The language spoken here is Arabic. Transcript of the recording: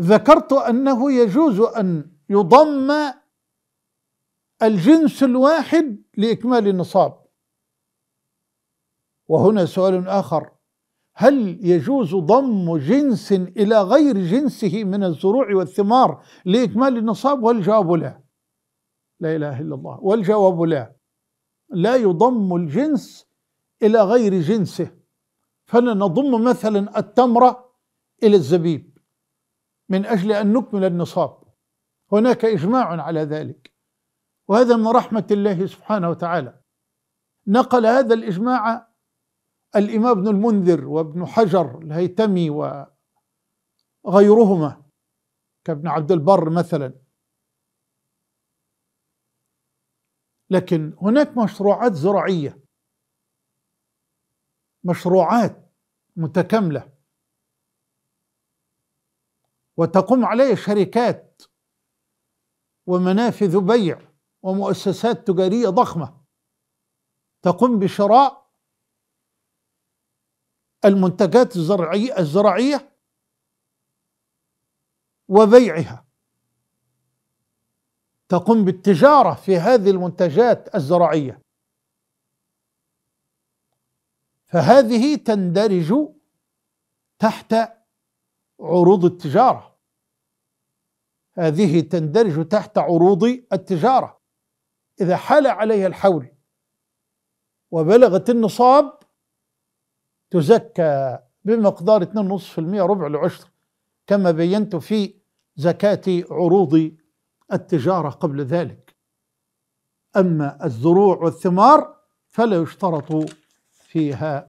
ذكرت أنه يجوز أن يضم الجنس الواحد لإكمال النصاب وهنا سؤال آخر هل يجوز ضم جنس إلى غير جنسه من الزروع والثمار لإكمال النصاب والجواب لا لا إله إلا الله والجواب لا لا يضم الجنس إلى غير جنسه فلنضم مثلا التمرة إلى الزبيب من أجل أن نكمل النصاب هناك إجماع على ذلك وهذا من رحمة الله سبحانه وتعالى نقل هذا الإجماع الإمام ابن المنذر وابن حجر الهيتمي وغيرهما كابن عبد البر مثلا لكن هناك مشروعات زراعية مشروعات متكاملة وتقوم عليه شركات ومنافذ بيع ومؤسسات تجاريه ضخمه تقوم بشراء المنتجات الزراعيه الزراعيه وبيعها تقوم بالتجاره في هذه المنتجات الزراعيه فهذه تندرج تحت عروض التجاره هذه تندرج تحت عروض التجارة إذا حال عليها الحول وبلغت النصاب تزكى بمقدار 2.5% ربع العشر كما بينت في زكاة عروض التجارة قبل ذلك أما الزروع والثمار فلا يشترط فيها